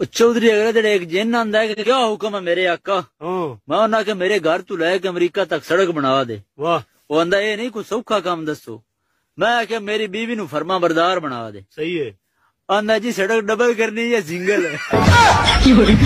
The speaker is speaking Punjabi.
ਉਹ ਚੌਧਰੀ ਅਗਲੇ ਦਿਨ ਇੱਕ ਜਿੰਨ ਆਂਦਾ ਹੈ ਕਿ ਕਿਉਂ ਹੁਕਮ ਹੈ ਮੇਰੇ ਆਕਾ ਮੈਂ ਉਹਨਾਂ ਕਿ ਮੇਰੇ ਘਰ ਤੋਂ ਲੈ ਕੇ ਅਮਰੀਕਾ ਤੱਕ ਸੜਕ ਬਣਾਵਾ ਦੇ ਵਾਹ ਉਹ ਆਂਦਾ ਇਹ ਨਹੀਂ ਕੋਈ ਸੌਖਾ ਕੰਮ ਦੱਸੋ ਮੈਂ ਕਿ ਮੇਰੀ ਬੀਵੀ ਨੂੰ ਫਰਮਾ ਬਰਦਾਰ ਬਣਾ ਦੇ ਸਹੀ ਹੈ ਆਂਦਾ ਜੀ ਸੜਕ ਡਬਲ ਕਰਨੀ ਹੈ ਸਿੰਗਲ ਕੀ ਹੈ